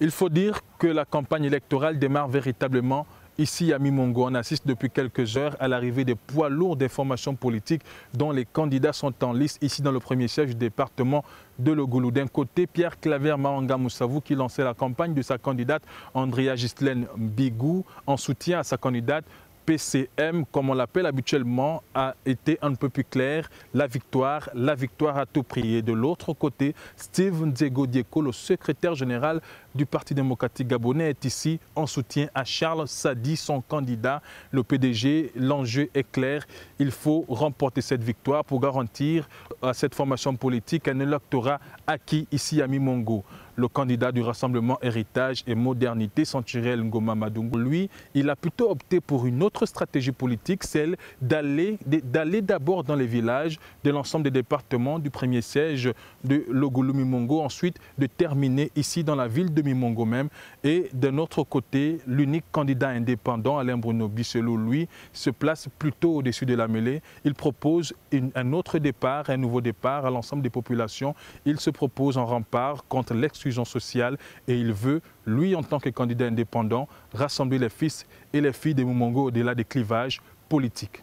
Il faut dire que la campagne électorale démarre véritablement Ici à Mimongo, on assiste depuis quelques heures à l'arrivée des poids lourds des formations politiques dont les candidats sont en liste ici dans le premier siège du département de Logoulou. D'un côté, Pierre Claver Mahanga Moussavou qui lançait la campagne de sa candidate Andrea Gislaine Bigou en soutien à sa candidate PCM, comme on l'appelle habituellement, a été un peu plus clair. La victoire, la victoire à tout prix. Et de l'autre côté, Steven Diego Dieko, le secrétaire général du Parti démocratique gabonais, est ici en soutien à Charles Sadi, son candidat, le PDG. L'enjeu est clair. Il faut remporter cette victoire pour garantir à cette formation politique un électorat acquis ici à Mimongo. Le candidat du Rassemblement Héritage et Modernité, Centuriel Ngoma lui, il a plutôt opté pour une autre stratégie politique, celle d'aller d'abord dans les villages de l'ensemble des départements du premier siège de logulu Mimongo, ensuite de terminer ici dans la ville de Mimongo même. Et d'un autre côté, l'unique candidat indépendant, Alain Bruno Bisselou, lui, se place plutôt au-dessus de la mêlée. Il propose un autre départ, un nouveau départ à l'ensemble des populations. Il se propose en rempart contre l'exclusion sociale et il veut, lui en tant que candidat indépendant, rassembler les fils et les filles des Mumongo au-delà des clivages politiques.